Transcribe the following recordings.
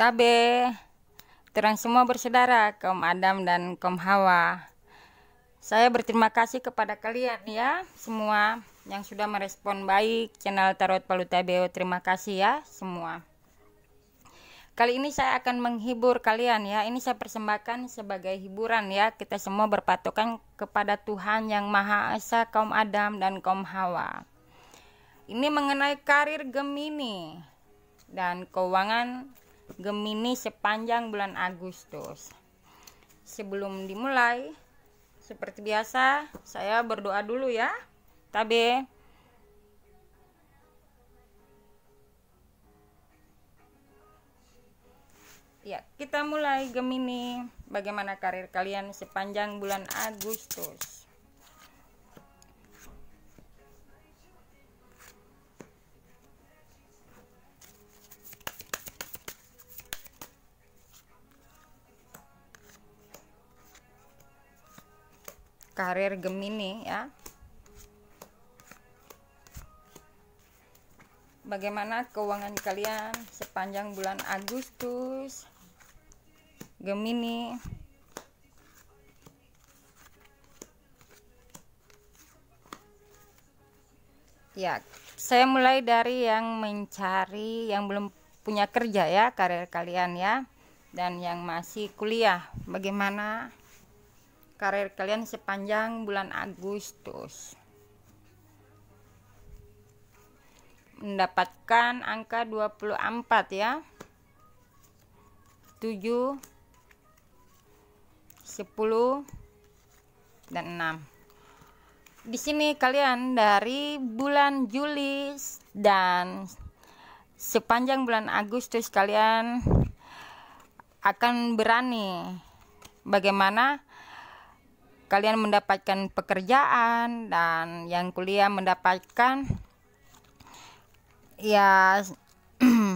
Tabe. Terang semua bersaudara, kaum Adam dan kaum Hawa. Saya berterima kasih kepada kalian ya semua yang sudah merespon baik channel Tarot Palu Tabeo. Terima kasih ya semua. Kali ini saya akan menghibur kalian ya. Ini saya persembahkan sebagai hiburan ya. Kita semua berpatokan kepada Tuhan yang Maha Esa kaum Adam dan kaum Hawa. Ini mengenai karir Gemini dan keuangan Gemini sepanjang bulan Agustus. Sebelum dimulai, seperti biasa, saya berdoa dulu ya. Tabe. Ya, kita mulai Gemini. Bagaimana karir kalian sepanjang bulan Agustus? karir Gemini ya. Bagaimana keuangan kalian sepanjang bulan Agustus? Gemini. Ya, saya mulai dari yang mencari yang belum punya kerja ya karir kalian ya dan yang masih kuliah bagaimana karir kalian sepanjang bulan Agustus mendapatkan angka 24 ya 7 10 dan 6 di sini kalian dari bulan Juli dan sepanjang bulan Agustus kalian akan berani bagaimana kalian mendapatkan pekerjaan dan yang kuliah mendapatkan ya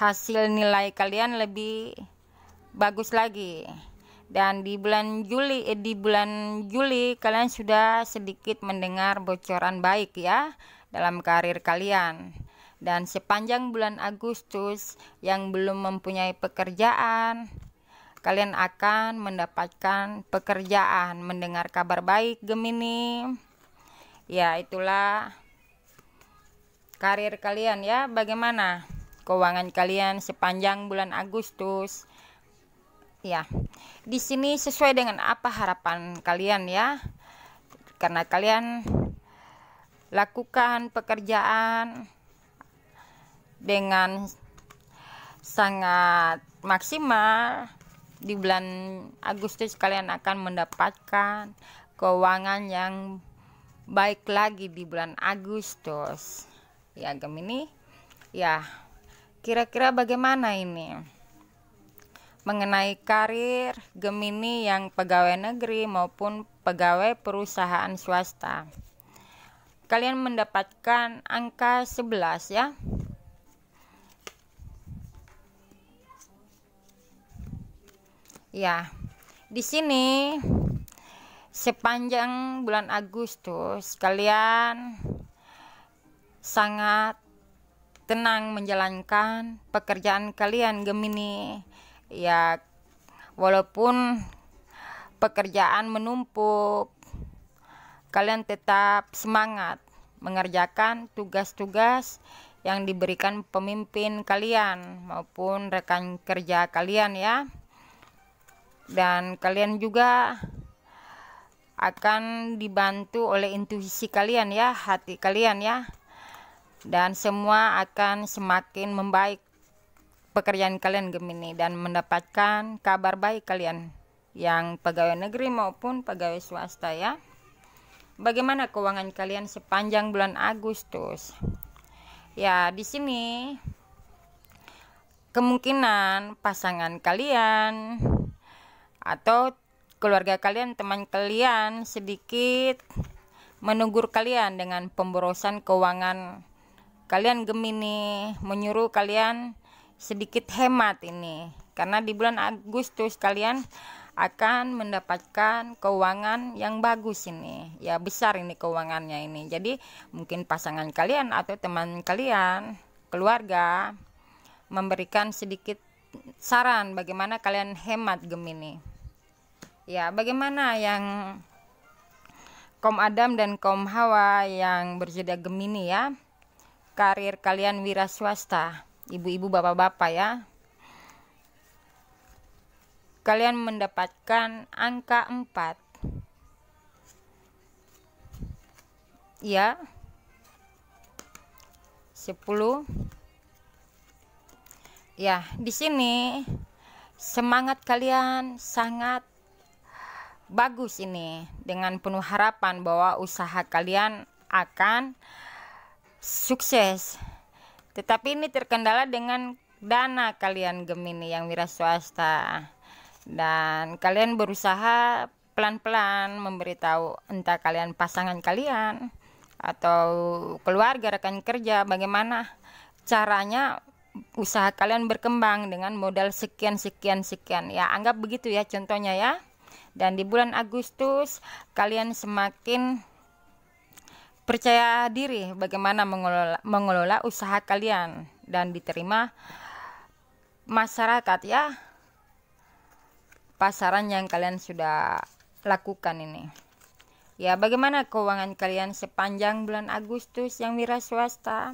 hasil nilai kalian lebih bagus lagi dan di bulan Juli eh, di bulan Juli kalian sudah sedikit mendengar bocoran baik ya dalam karir kalian dan sepanjang bulan Agustus yang belum mempunyai pekerjaan kalian akan mendapatkan pekerjaan, mendengar kabar baik Gemini. Ya, itulah karir kalian ya. Bagaimana keuangan kalian sepanjang bulan Agustus? Ya. Di sini sesuai dengan apa harapan kalian ya. Karena kalian lakukan pekerjaan dengan sangat maksimal di bulan Agustus kalian akan mendapatkan keuangan yang baik lagi di bulan Agustus. Ya, Gemini. Ya, kira-kira bagaimana ini? Mengenai karir Gemini yang pegawai negeri maupun pegawai perusahaan swasta. Kalian mendapatkan angka 11 ya. ya di sini sepanjang bulan Agustus kalian sangat tenang menjalankan pekerjaan kalian Gemini ya walaupun pekerjaan menumpuk kalian tetap semangat mengerjakan tugas-tugas yang diberikan pemimpin kalian maupun rekan kerja kalian ya dan kalian juga akan dibantu oleh intuisi kalian ya hati kalian ya dan semua akan semakin membaik pekerjaan kalian Gemini dan mendapatkan kabar baik kalian yang pegawai negeri maupun pegawai swasta ya bagaimana keuangan kalian sepanjang bulan Agustus ya di sini kemungkinan pasangan kalian atau keluarga kalian, teman kalian sedikit menegur kalian dengan pemborosan keuangan kalian Gemini menyuruh kalian sedikit hemat ini karena di bulan Agustus kalian akan mendapatkan keuangan yang bagus ini ya besar ini keuangannya ini jadi mungkin pasangan kalian atau teman kalian keluarga memberikan sedikit saran bagaimana kalian hemat Gemini Ya, bagaimana yang kaum Adam dan kaum Hawa yang berjeda Gemini ya? Karir kalian wira swasta, ibu-ibu, bapak-bapak ya. Kalian mendapatkan angka 4. Ya. 10. Ya, di sini semangat kalian sangat bagus ini dengan penuh harapan bahwa usaha kalian akan sukses. Tetapi ini terkendala dengan dana kalian Gemini yang wira swasta. Dan kalian berusaha pelan-pelan memberitahu entah kalian pasangan kalian atau keluarga rekan kerja bagaimana caranya usaha kalian berkembang dengan modal sekian sekian sekian ya anggap begitu ya contohnya ya dan di bulan Agustus kalian semakin percaya diri bagaimana mengelola, mengelola usaha kalian dan diterima masyarakat ya pasaran yang kalian sudah lakukan ini ya bagaimana keuangan kalian sepanjang bulan Agustus yang wira swasta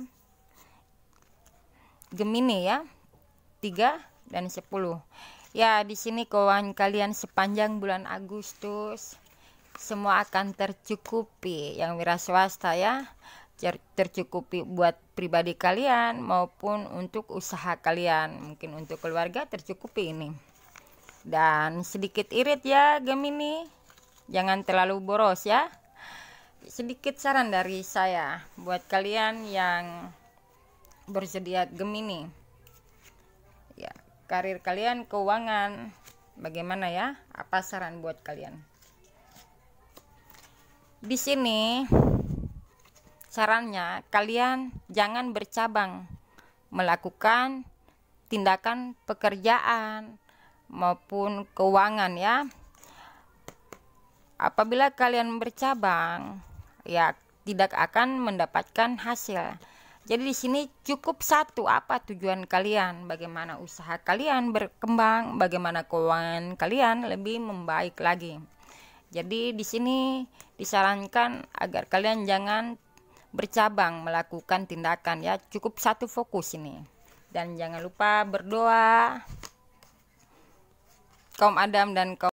Gemini ya 3 dan 10 Ya, di sini keuangan kalian sepanjang bulan Agustus semua akan tercukupi yang wira swasta ya. Tercukupi buat pribadi kalian maupun untuk usaha kalian, mungkin untuk keluarga tercukupi ini. Dan sedikit irit ya Gemini. Jangan terlalu boros ya. Sedikit saran dari saya buat kalian yang bersedia Gemini. Ya, karir kalian, keuangan. Bagaimana ya? Apa saran buat kalian? Di sini sarannya kalian jangan bercabang melakukan tindakan pekerjaan maupun keuangan ya. Apabila kalian bercabang, ya tidak akan mendapatkan hasil. Jadi di sini cukup satu apa tujuan kalian, bagaimana usaha kalian berkembang, bagaimana keuangan kalian lebih membaik lagi. Jadi di sini disarankan agar kalian jangan bercabang melakukan tindakan ya, cukup satu fokus ini. Dan jangan lupa berdoa kaum Adam dan kaum